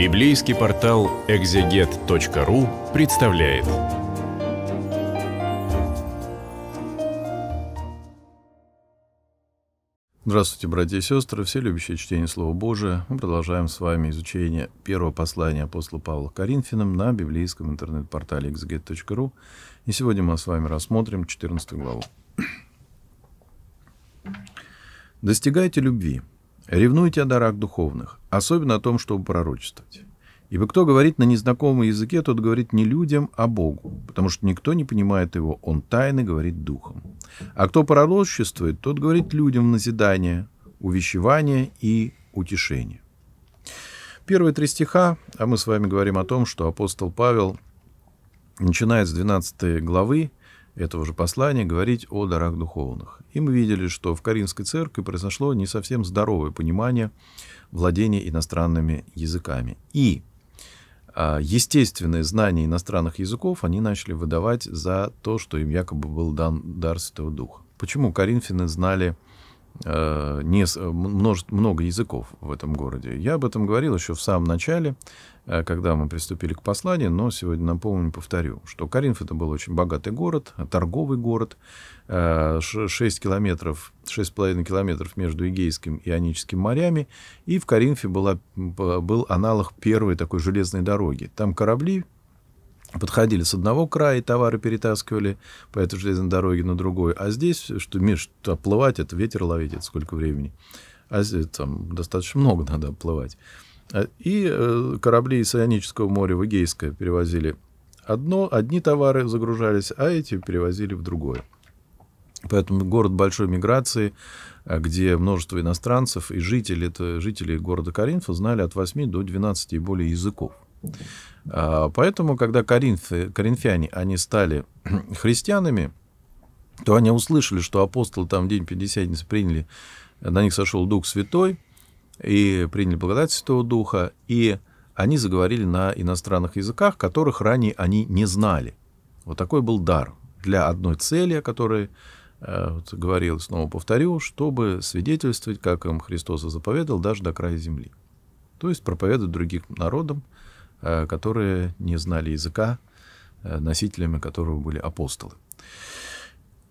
Библейский портал экзегет.ру представляет. Здравствуйте, братья и сестры, все любящие чтение Слова Божия. Мы продолжаем с вами изучение первого послания апостола Павла к Коринфянам на библейском интернет-портале exeget.ru. И сегодня мы с вами рассмотрим 14 главу. «Достигайте любви, Ревнуйте о дарах духовных, особенно о том, чтобы пророчествовать. Ибо кто говорит на незнакомом языке, тот говорит не людям, а Богу, потому что никто не понимает его, он тайно говорит духом. А кто пророчествует, тот говорит людям назидание, увещевание и утешение. Первые три стиха, а мы с вами говорим о том, что апостол Павел, начиная с 12 главы, этого же послания говорить о дарах духовных. И мы видели, что в Каринской церкви произошло не совсем здоровое понимание владения иностранными языками. И а, естественные знания иностранных языков они начали выдавать за то, что им якобы был дан дар Святого Духа. Почему коринфяны знали Э, не, э, много языков в этом городе. Я об этом говорил еще в самом начале, э, когда мы приступили к посланию, но сегодня напомню, повторю, что Каринф это был очень богатый город, торговый город, 6 километров, 6,5 километров между Эгейским и Аническим морями, и в Каринфе была, был аналог первой такой железной дороги. Там корабли подходили с одного края товары перетаскивали по этой железной дороге на другой. А здесь, что, Миш, что оплывать, это ветер ловить, это сколько времени. А здесь там достаточно много надо оплывать. А, и э, корабли из Ионического моря в Эгейское перевозили одно, одни товары загружались, а эти перевозили в другое. Поэтому город большой миграции, а, где множество иностранцев и жители, это жители города Коринфа знали от 8 до 12 и более языков. А, поэтому, когда коринфы, коринфяне, они стали христианами, то они услышали, что апостолы там в день Пятидесятницы приняли, на них сошел Дух Святой, и приняли благодать Святого Духа, и они заговорили на иностранных языках, которых ранее они не знали. Вот такой был дар для одной цели, о которой э, вот, говорил, снова повторю, чтобы свидетельствовать, как им Христос заповедал, даже до края земли. То есть проповедовать другим народам, Э, которые не знали языка, э, носителями которого были апостолы.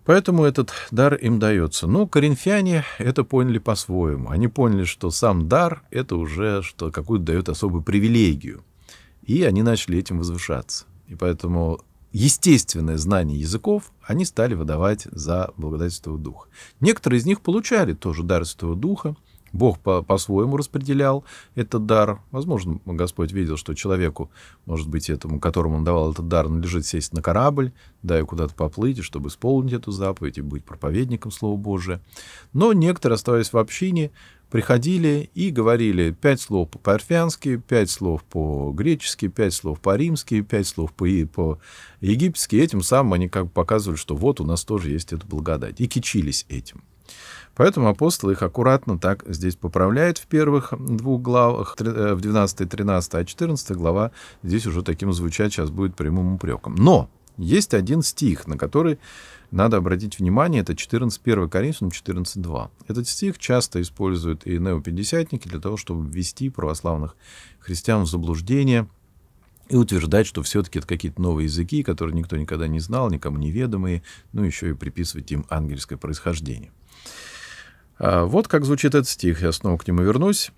Поэтому этот дар им дается. Но ну, коринфяне это поняли по-своему. Они поняли, что сам дар — это уже что какую-то дает особую привилегию. И они начали этим возвышаться. И поэтому естественное знание языков они стали выдавать за благодать Святого Духа. Некоторые из них получали тоже дар Святого Духа, Бог по- по-своему распределял этот дар. Возможно, Господь видел, что человеку, может быть, этому, которому он давал этот дар, надлежит сесть на корабль, да, и куда-то поплыть, чтобы исполнить эту заповедь и быть проповедником Слова Божия. Но некоторые, оставаясь в общине, приходили и говорили пять слов по-парфянски, пять слов по-гречески, пять слов по-римски, пять слов по-египетски. Этим самым они как бы показывали, что вот у нас тоже есть эта благодать. И кичились этим. Поэтому апостол их аккуратно так здесь поправляет в первых двух главах, э, в 12 13, а 14 глава здесь уже таким звучать сейчас будет прямым упреком. Но есть один стих, на который надо обратить внимание, это 14, 1 Коринфянам 14.2. Этот стих часто используют и неопятидесятники для того, чтобы ввести православных христиан в заблуждение и утверждать, что все-таки это какие-то новые языки, которые никто никогда не знал, никому неведомые, ну еще и приписывать им ангельское происхождение. А, вот как звучит этот стих, я снова к нему вернусь.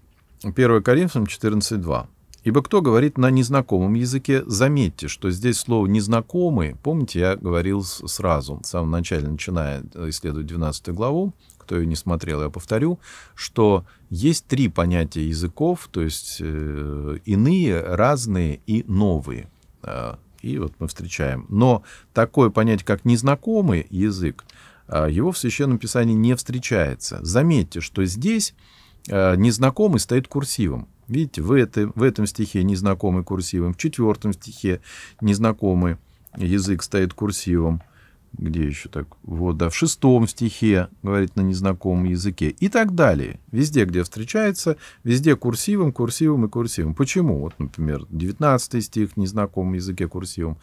1 Коринфянам 14.2. «Ибо кто говорит на незнакомом языке, заметьте, что здесь слово «незнакомый», помните, я говорил сразу, в самом начале, начиная э, исследовать 12 главу, кто ее не смотрел, я повторю, что есть три понятия языков, то есть э, иные, разные и новые. Э, и вот мы встречаем. Но такое понятие, как незнакомый язык, а, его в Священном Писании не встречается. Заметьте, что здесь а, незнакомый стоит курсивом. Видите, в, это, в этом стихе незнакомый курсивом, в четвертом стихе незнакомый язык стоит курсивом. Где еще так? Вот, да, в шестом стихе говорит на незнакомом языке и так далее. Везде, где встречается, везде курсивом, курсивом и курсивом. Почему? Вот, например, 19 стих незнакомом языке курсивом.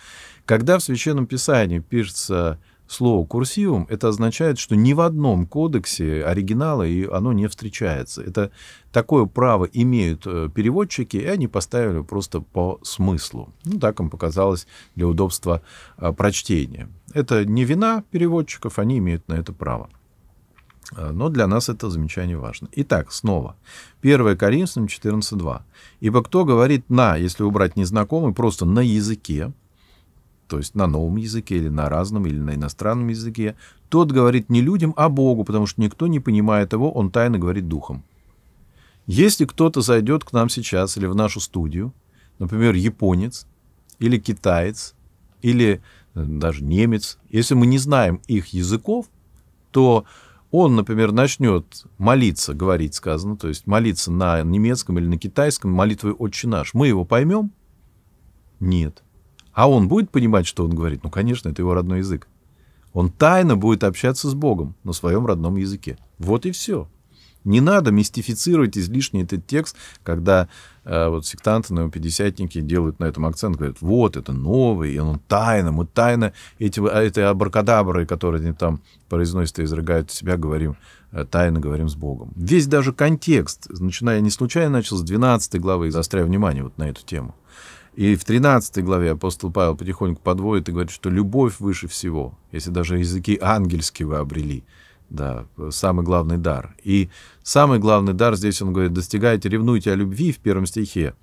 Когда в Священном Писании пишется слово курсивом, это означает, что ни в одном кодексе оригинала и оно не встречается. Это такое право имеют э, переводчики, и они поставили просто по смыслу. Ну, так им показалось для удобства э, прочтения. Это не вина переводчиков, они имеют на это право. Э, но для нас это замечание важно. Итак, снова. 1 Коринфянам 14.2. «Ибо кто говорит «на», если убрать незнакомый, просто на языке, то есть на новом языке или на разном, или на иностранном языке, тот говорит не людям, а Богу, потому что никто не понимает его, он тайно говорит духом. Если кто-то зайдет к нам сейчас или в нашу студию, например, японец или китаец, или э, даже немец, если мы не знаем их языков, то он, например, начнет молиться, говорить сказано, то есть молиться на немецком или на китайском молитвой «Отче наш», мы его поймем? Нет. А он будет понимать, что он говорит? Ну, конечно, это его родной язык. Он тайно будет общаться с Богом на своем родном языке. Вот и все. Не надо мистифицировать излишне этот текст, когда э, вот сектанты, пятидесятники делают на этом акцент, говорят, вот это новый, и он тайно, мы тайно эти, а эти абракадабры, которые они там произносят и изрыгают себя, говорим, э, тайно говорим с Богом. Весь даже контекст, начиная, не случайно начал с 12 главы, заостряя внимание вот на эту тему. И в 13 главе апостол Павел потихоньку подводит и говорит, что любовь выше всего, если даже языки ангельские вы обрели, да, самый главный дар. И самый главный дар здесь он говорит, достигайте, ревнуйте о любви в первом стихе.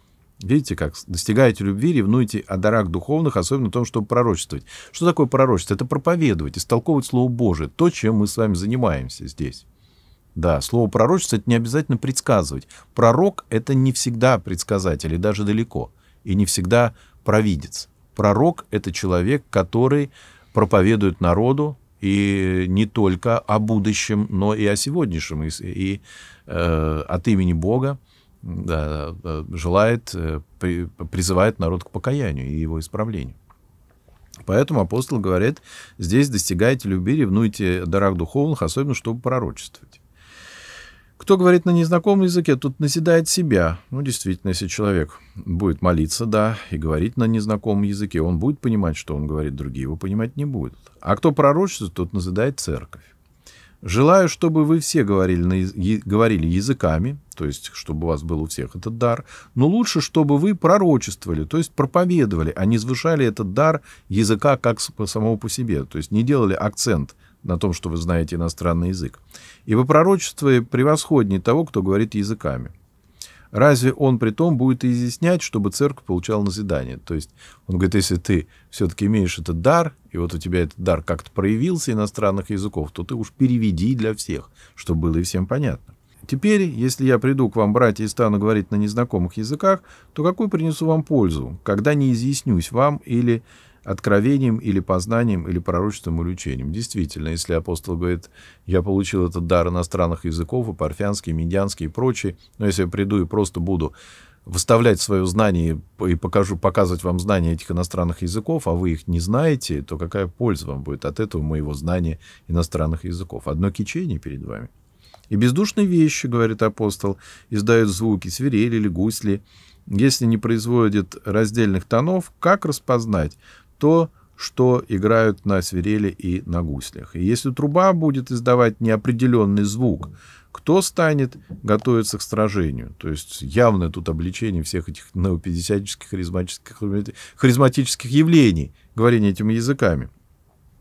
Видите, как достигаете любви, ревнуйте о дарах духовных, особенно о том, чтобы пророчествовать. Что такое пророчество? Это проповедовать, истолковывать Слово Божие, то, чем мы с вами занимаемся здесь. Да, слово пророчество — это не обязательно предсказывать. Пророк — это не всегда предсказатель, и даже далеко — и не всегда провидец. Пророк — это человек, который проповедует народу и не только о будущем, но и о сегодняшнем, и, и э, от имени Бога да, э, желает, э, при, призывает народ к покаянию и его исправлению. Поэтому апостол говорит, здесь достигайте любви, ревнуйте дорог духовных, особенно чтобы пророчествовать. Кто говорит на незнакомом языке, тут наседает себя. Ну, действительно, если человек будет молиться, да, и говорить на незнакомом языке, он будет понимать, что он говорит, другие его понимать не будут. А кто пророчится, тот назидает церковь. Желаю, чтобы вы все говорили, на, говорили языками, то есть, чтобы у вас был у всех этот дар, но лучше, чтобы вы пророчествовали, то есть проповедовали, а не звышали этот дар языка как самого по себе, то есть не делали акцент – на том, что вы знаете иностранный язык. Ибо пророчество пророчестве превосходнее того, кто говорит языками. Разве он при том будет изъяснять, чтобы церковь получала назидание? То есть он говорит, если ты все-таки имеешь этот дар, и вот у тебя этот дар как-то проявился иностранных языков, то ты уж переведи для всех, чтобы было и всем понятно. Теперь, если я приду к вам, братья, и стану говорить на незнакомых языках, то какую принесу вам пользу, когда не изъяснюсь вам или откровением или познанием или пророчеством или учением. Действительно, если апостол говорит, я получил этот дар иностранных языков, и парфянский, и медианский и прочие, но если я приду и просто буду выставлять свое знание и покажу, показывать вам знания этих иностранных языков, а вы их не знаете, то какая польза вам будет от этого моего знания иностранных языков? Одно кичение перед вами. И бездушные вещи, говорит апостол, издают звуки свирели или гусли. Если не производят раздельных тонов, как распознать? то, что играют на свирели и на гуслях. И если труба будет издавать неопределенный звук, кто станет готовиться к сражению? То есть явное тут обличение всех этих новопедисятических, харизматических, харизматических явлений, говорение этими языками.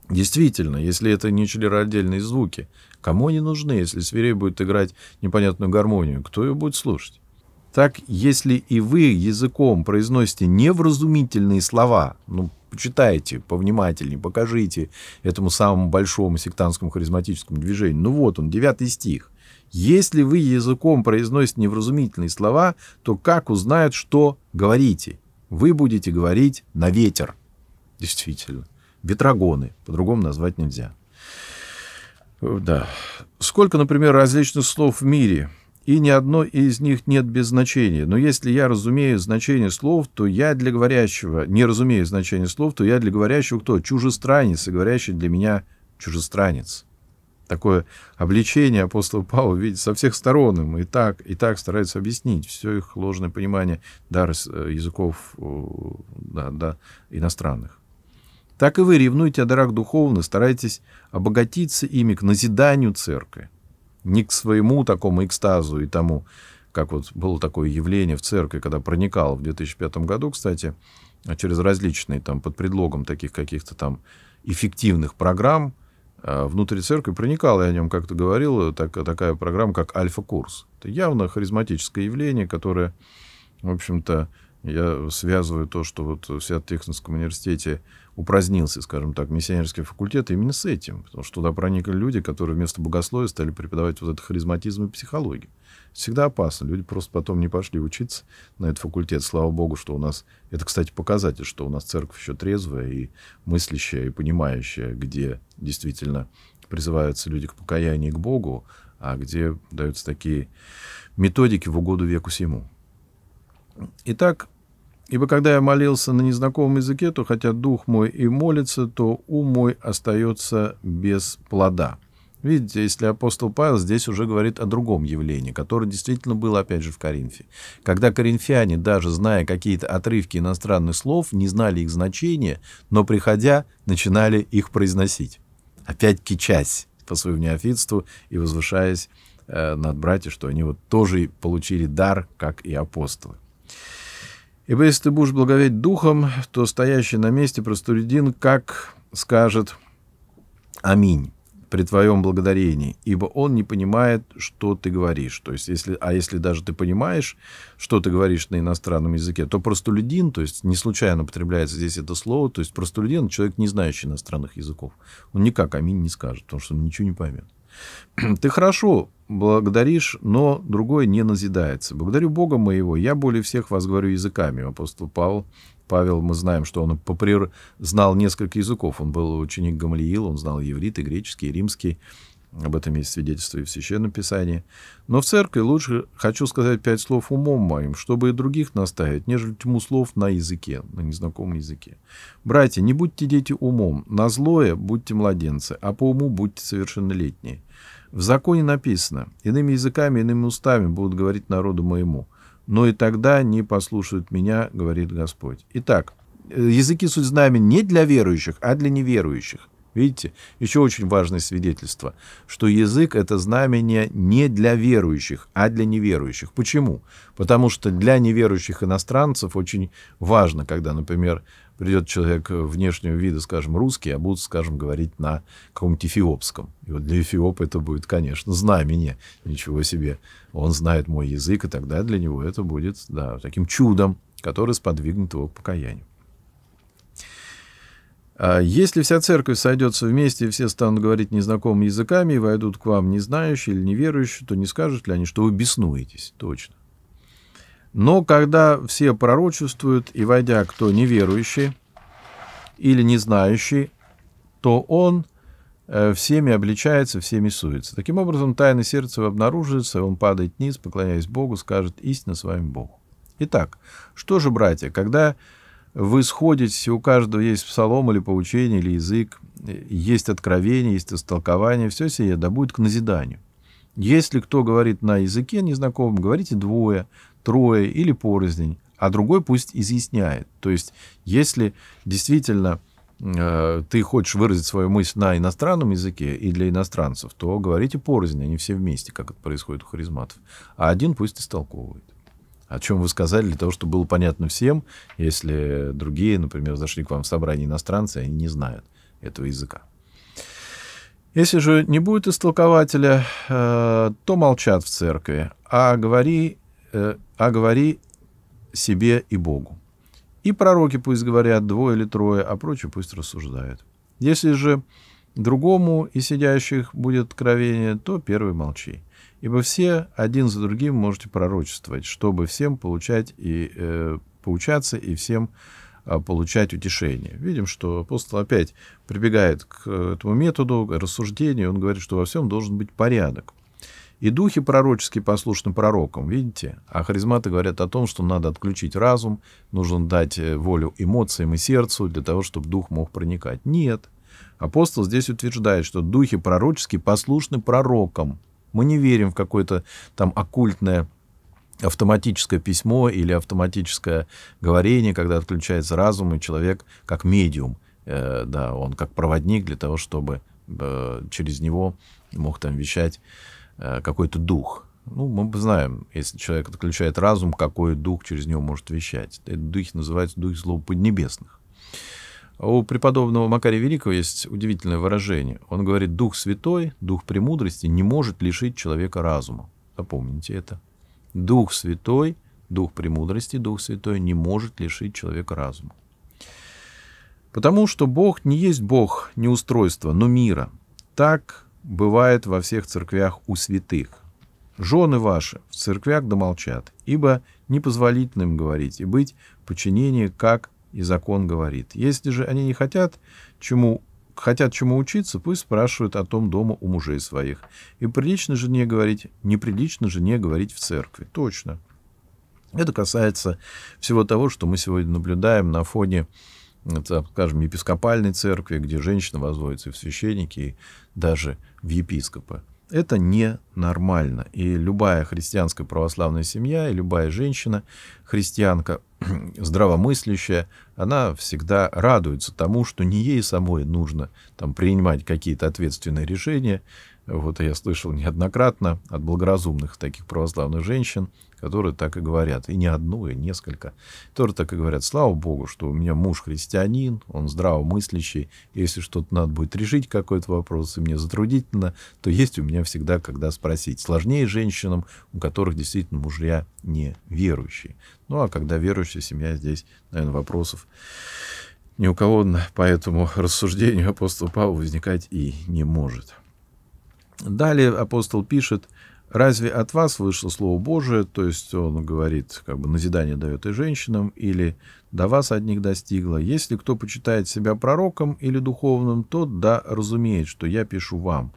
Действительно, если это не членораздельные звуки, кому они нужны, если свирель будет играть непонятную гармонию? Кто ее будет слушать? Так, если и вы языком произносите невразумительные слова, ну, почитайте повнимательнее, покажите этому самому большому сектантскому харизматическому движению. Ну вот он, девятый стих. Если вы языком произносите невразумительные слова, то как узнают, что говорите? Вы будете говорить на ветер. Действительно. Ветрогоны. По-другому назвать нельзя. Э, да. Сколько, например, различных слов в мире – и ни одно из них нет без значения. Но если я разумею значение слов, то я для говорящего, не разумею значение слов, то я для говорящего кто? Чужестранец, и говорящий для меня чужестранец. Такое обличение апостола Павла видит со всех сторон, им и так, и так старается объяснить все их ложное понимание дар э, языков э, да, да, иностранных. Так и вы ревнуйте о дарах духовно, старайтесь обогатиться ими к назиданию церкви не к своему такому экстазу и тому, как вот было такое явление в церкви, когда проникал в 2005 году, кстати, а через различные там под предлогом таких каких-то там эффективных программ а, внутри церкви проникала, я о нем как-то говорил, так, такая программа, как «Альфа-курс». Это явно харизматическое явление, которое, в общем-то, я связываю то, что вот в Сеат-Техасском университете упразднился, скажем так, миссионерский факультет именно с этим, потому что туда проникли люди, которые вместо богословия стали преподавать вот этот харизматизм и психологию. Всегда опасно. Люди просто потом не пошли учиться на этот факультет. Слава богу, что у нас... Это, кстати, показатель, что у нас церковь еще трезвая и мыслящая, и понимающая, где действительно призываются люди к покаянию и к Богу, а где даются такие методики в угоду веку всему. Итак, Ибо когда я молился на незнакомом языке, то хотя дух мой и молится, то ум мой остается без плода. Видите, если апостол Павел здесь уже говорит о другом явлении, которое действительно было, опять же, в Коринфе. Когда коринфяне, даже зная какие-то отрывки иностранных слов, не знали их значения, но, приходя, начинали их произносить. Опять кичась по своему неофитству и возвышаясь э, над братьями, что они вот тоже получили дар, как и апостолы. Ибо если ты будешь благоветь духом, то стоящий на месте простолюдин, как скажет «Аминь» при твоем благодарении, ибо он не понимает, что ты говоришь. То есть, если, а если даже ты понимаешь, что ты говоришь на иностранном языке, то простолюдин, то есть не случайно употребляется здесь это слово, то есть простолюдин — человек, не знающий иностранных языков. Он никак аминь не скажет, потому что он ничего не поймет. Ты хорошо благодаришь, но другое не назидается. Благодарю Бога моего, я более всех вас говорю языками. Апостол Павел, Павел, мы знаем, что он по прир... знал несколько языков. Он был ученик Гамлиила, он знал еврит, и греческий, и римский. Об этом есть свидетельство и в Священном Писании. Но в церкви лучше хочу сказать пять слов умом моим, чтобы и других наставить, нежели тьму слов на языке, на незнакомом языке. Братья, не будьте дети умом, на злое будьте младенцы, а по уму будьте совершеннолетние. В законе написано, иными языками, иными устами будут говорить народу моему, но и тогда не послушают меня, говорит Господь. Итак, э, языки суть знамен не для верующих, а для неверующих. Видите, еще очень важное свидетельство, что язык – это знамение не для верующих, а для неверующих. Почему? Потому что для неверующих иностранцев очень важно, когда, например, придет человек внешнего вида, скажем, русский, а будут, скажем, говорить на каком-нибудь эфиопском. И вот для эфиопа это будет, конечно, знамение. Ничего себе. Он знает мой язык, и тогда для него это будет да, таким чудом, который сподвигнет его к покаянию. А если вся церковь сойдется вместе, и все станут говорить незнакомыми языками, и войдут к вам незнающие или неверующие, то не скажут ли они, что вы беснуетесь? Точно. Но когда все пророчествуют, и войдя кто неверующий или не знающий, то он э, всеми обличается, всеми суется. Таким образом, тайна сердца обнаруживается, он падает вниз, поклоняясь Богу, скажет истина с вами Богу. Итак, что же, братья, когда вы сходите, у каждого есть псалом или поучение, или язык, э, есть откровение, есть истолкование, все сие да будет к назиданию. Если кто говорит на языке незнакомом, говорите двое, трое или порознь, а другой пусть изъясняет. То есть, если действительно э, ты хочешь выразить свою мысль на иностранном языке и для иностранцев, то говорите порознь, они все вместе, как это происходит у харизматов. А один пусть истолковывает. О чем вы сказали, для того, чтобы было понятно всем, если другие, например, зашли к вам в собрание иностранцы, они не знают этого языка. Если же не будет истолкователя, э, то молчат в церкви, а говори Э, а говори себе и Богу. И пророки пусть говорят двое или трое, а прочие пусть рассуждают. Если же другому и сидящих будет откровение, то первый молчи. Ибо все один за другим можете пророчествовать, чтобы всем получать и э, поучаться и всем а, получать утешение. Видим, что апостол опять прибегает к э, этому методу, рассуждения. Он говорит, что во всем должен быть порядок. И духи пророчески послушны пророкам, видите? А харизматы говорят о том, что надо отключить разум, нужно дать э, волю эмоциям и сердцу для того, чтобы дух мог проникать. Нет. Апостол здесь утверждает, что духи пророчески послушны пророкам. Мы не верим в какое-то там оккультное автоматическое письмо или автоматическое говорение, когда отключается разум, и человек как медиум, э, да, он как проводник для того, чтобы э, через него мог там вещать Э, какой-то дух. Ну, мы знаем, если человек отключает разум, какой дух через него может вещать. этот дух называется дух духи поднебесных а У преподобного Макария Великого есть удивительное выражение. Он говорит, дух святой, дух премудрости не может лишить человека разума. Запомните это. Дух святой, дух премудрости, дух святой не может лишить человека разума. Потому что Бог не есть Бог не устройства, но мира. Так бывает во всех церквях у святых. Жены ваши в церквях домолчат, ибо непозволительно им говорить и быть в подчинении, как и закон говорит. Если же они не хотят чему хотят чему учиться, пусть спрашивают о том дома у мужей своих. И прилично же не говорить, неприлично же не говорить в церкви. Точно. Это касается всего того, что мы сегодня наблюдаем на фоне это, а, скажем, епископальной церкви, где женщина возводится в священники и даже в епископа. Это ненормально. И любая христианская православная семья, и любая женщина, христианка, здравомыслящая, она всегда радуется тому, что не ей самой нужно там, принимать какие-то ответственные решения. Вот я слышал неоднократно от благоразумных таких православных женщин, которые так и говорят. И не одну, и несколько. Которые так и говорят, слава богу, что у меня муж христианин, он здравомыслящий. Если что-то надо будет решить, какой-то вопрос, и мне затруднительно, то есть у меня всегда когда спросить. Сложнее женщинам, у которых действительно мужья не верующие. Ну, а когда верующая семья, здесь, наверное, вопросов ни у кого по этому рассуждению апостола Павла возникать и не может. Далее апостол пишет, Разве от вас вышло Слово Божие, то есть он говорит, как бы назидание дает и женщинам, или до вас одних достигло? Если кто почитает себя пророком или духовным, тот, да, разумеет, что я пишу вам,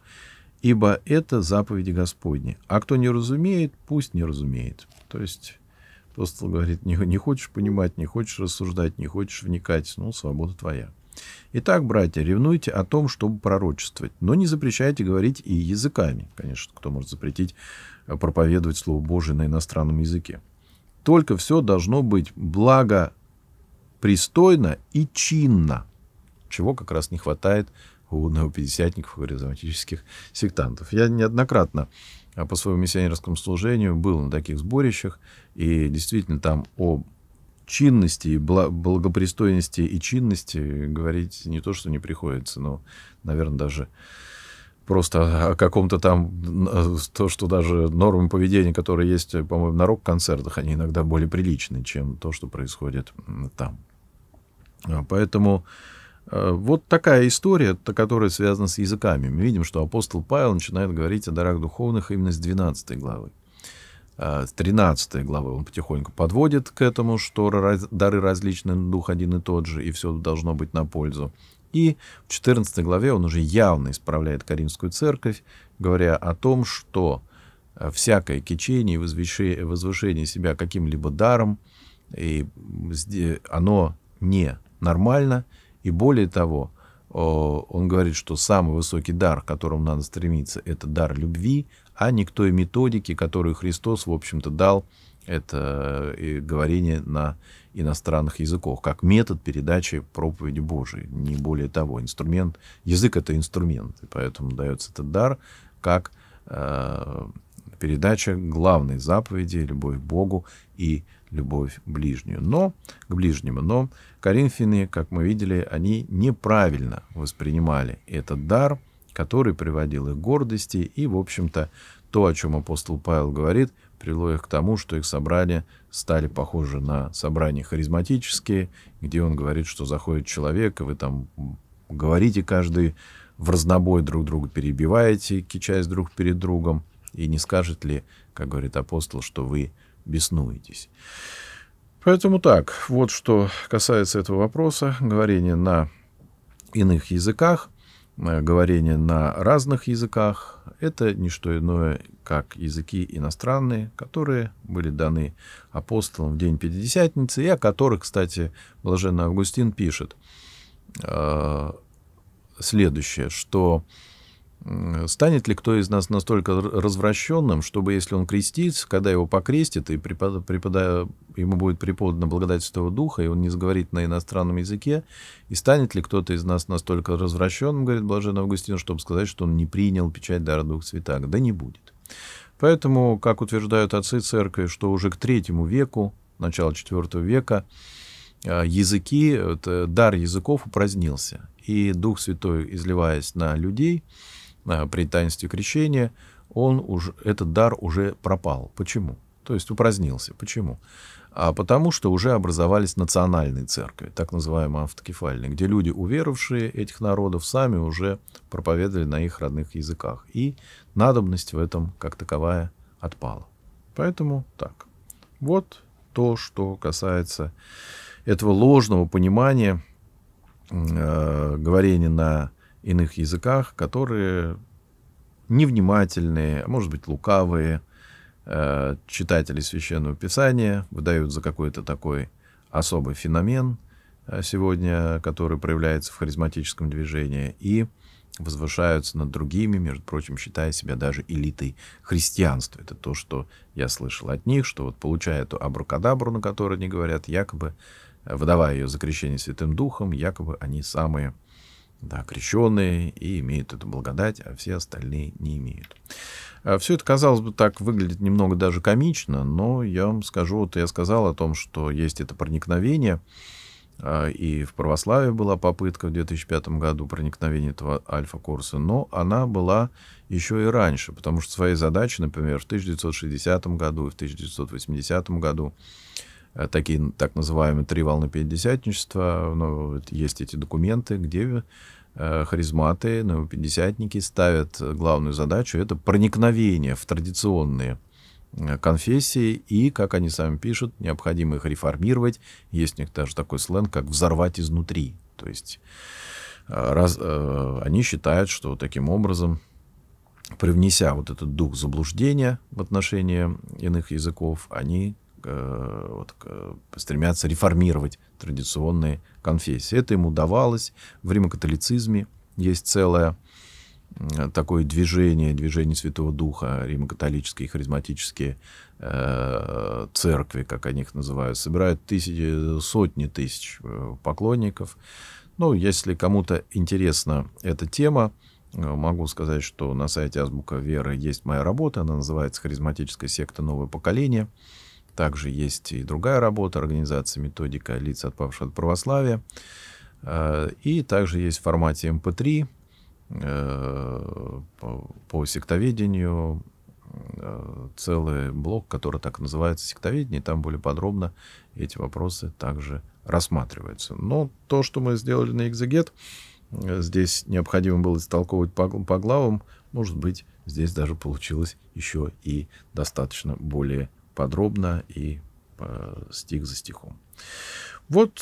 ибо это заповеди Господни. А кто не разумеет, пусть не разумеет. То есть апостол говорит, не, не хочешь понимать, не хочешь рассуждать, не хочешь вникать, ну, свобода твоя. Итак, братья, ревнуйте о том, чтобы пророчествовать, но не запрещайте говорить и языками. Конечно, кто может запретить э, проповедовать Слово Божие на иностранном языке. Только все должно быть благо пристойно и чинно, чего как раз не хватает у новопятидесятников, харизматических сектантов. Я неоднократно э, по своему миссионерскому служению был на таких сборищах, и действительно там о чинности, благопристойности и чинности говорить не то, что не приходится, но, наверное, даже просто о каком-то там, э, то, что даже нормы поведения, которые есть, э, по-моему, на рок-концертах, они иногда более приличны, чем то, что происходит там. А, поэтому э, вот такая история, которая связана с языками. Мы видим, что апостол Павел начинает говорить о дарах духовных именно с 12 главы. 13 э, главы он потихоньку подводит к этому, что раз, дары различны, дух один и тот же, и все должно быть на пользу. И в 14 главе он уже явно исправляет Каринскую церковь, говоря о том, что э, всякое кичение и возвышение себя каким-либо даром, и оно не нормально, и более того, он говорит, что самый высокий дар, к которому надо стремиться, это дар любви, а не к той методике, которую Христос, в общем-то, дал это э, говорение на иностранных языках, как метод передачи проповеди Божией, не более того. Инструмент, язык — это инструмент, и поэтому дается этот дар как э, передача главной заповеди — любовь к Богу и любовь к ближнему. Но, к ближнему. Но коринфяне, как мы видели, они неправильно воспринимали этот дар — который приводил их к гордости и, в общем-то, то, о чем апостол Павел говорит, привело их к тому, что их собрания стали похожи на собрания харизматические, где он говорит, что заходит человек, и вы там говорите каждый в разнобой друг друга перебиваете, кичаясь друг перед другом, и не скажет ли, как говорит апостол, что вы беснуетесь. Поэтому так, вот что касается этого вопроса, говорение на иных языках – Э, говорение на разных языках — это не что иное, как языки иностранные, которые были даны апостолам в день Пятидесятницы, и о которых, кстати, Блаженный Августин пишет э, следующее, что Станет ли кто из нас настолько развращенным, чтобы, если он крестится, когда его покрестит, и препод препода, ему будет преподана благодать Святого Духа, и он не заговорит на иностранном языке, и станет ли кто-то из нас настолько развращенным, говорит блаженный Августин, чтобы сказать, что он не принял печать дара Духа Святаго? Да не будет. Поэтому, как утверждают отцы церкви, что уже к третьему веку, начало IV века, а, языки, э, дар языков упразднился. И Дух Святой, изливаясь на людей, Э, при таинстве крещения, он уже, этот дар уже пропал. Почему? То есть упразднился. Почему? А потому что уже образовались национальные церкви, так называемые автокефальные, где люди, уверовавшие этих народов, сами уже проповедовали на их родных языках. И надобность в этом, как таковая, отпала. Поэтому так. Вот то, что касается этого ложного понимания э, говорения на иных языках, которые невнимательные, а может быть лукавые э, читатели священного писания выдают за какой-то такой особый феномен э, сегодня, который проявляется в харизматическом движении, и возвышаются над другими, между прочим, считая себя даже элитой христианства. Это то, что я слышал от них, что вот получая эту абракадабру, на которой они говорят, якобы, э, выдавая ее за крещение Святым Духом, якобы они самые да, крещенные и имеют эту благодать, а все остальные не имеют. А все это, казалось бы, так выглядит немного даже комично, но я вам скажу, вот я сказал о том, что есть это проникновение, а, и в православии была попытка в 2005 году проникновения этого альфа-курса, но она была еще и раньше, потому что свои задачи, например, в 1960 году и в 1980 году Э, такие так называемые три волны пятидесятничества. Ну, вот есть эти документы, где э, харизматы, новопятидесятники ну, ставят главную задачу — это проникновение в традиционные э, конфессии, и, как они сами пишут, необходимо их реформировать. Есть у них даже такой сленг, как «взорвать изнутри». То есть раз, они считают, что таким образом, привнеся вот этот дух заблуждения в отношении иных языков, они Э, вот, стремятся реформировать традиционные конфессии. Это ему давалось. В римокатолицизме есть целое э, такое движение, движение Святого Духа, римо-католические и харизматические э, церкви, как они их называют, собирают тысячи, сотни тысяч поклонников. Ну, если кому-то интересна эта тема, могу сказать, что на сайте Азбука Веры есть моя работа, она называется «Харизматическая секта. Новое поколение». Также есть и другая работа организации «Методика лиц, отпавших от православия». Э, и также есть в формате МП-3 эм э, по сектоведению э, целый блок, который так называется «Сектоведение», и там более подробно эти вопросы также рассматриваются. Но то, что мы сделали на «Экзегет», здесь необходимо было истолковывать по, по главам, может быть, здесь даже получилось еще и достаточно более подробно и э, стих за стихом. Вот,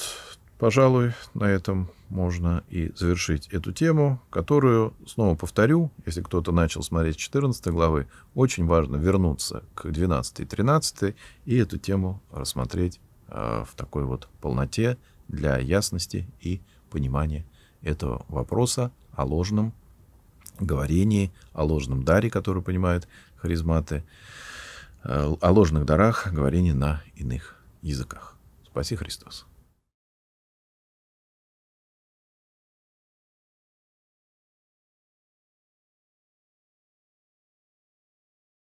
пожалуй, на этом можно и завершить эту тему, которую, снова повторю, если кто-то начал смотреть 14 главы, очень важно вернуться к 12 и 13 и эту тему рассмотреть э, в такой вот полноте для ясности и понимания этого вопроса о ложном говорении, о ложном даре, который понимают харизматы. Э, о ложных дарах, говорение на иных языках. Спаси Христос.